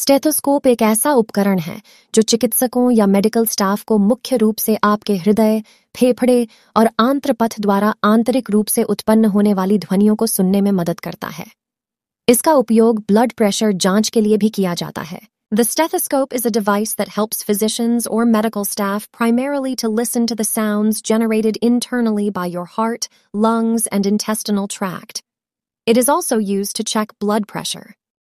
stethoscope एक ऐसा उपकरण है जो चिकित्सकों या मेडिकल स्टाफ को मुख्य रूप से आपके हृदय फेफड़े और आंत्रपथ द्वारा आंतरिक रूप से उत्पन्न होने वाली ध्वनियों को सुनने में मदद करता है इसका उपयोग ब्लड प्रेशर जांच के लिए भी किया जाता है the stethoscope is a device that helps physicians और medical staff primarily to listen to the sounds generated internally by your heart lungs and intestinal tract it is also use to check blood pressure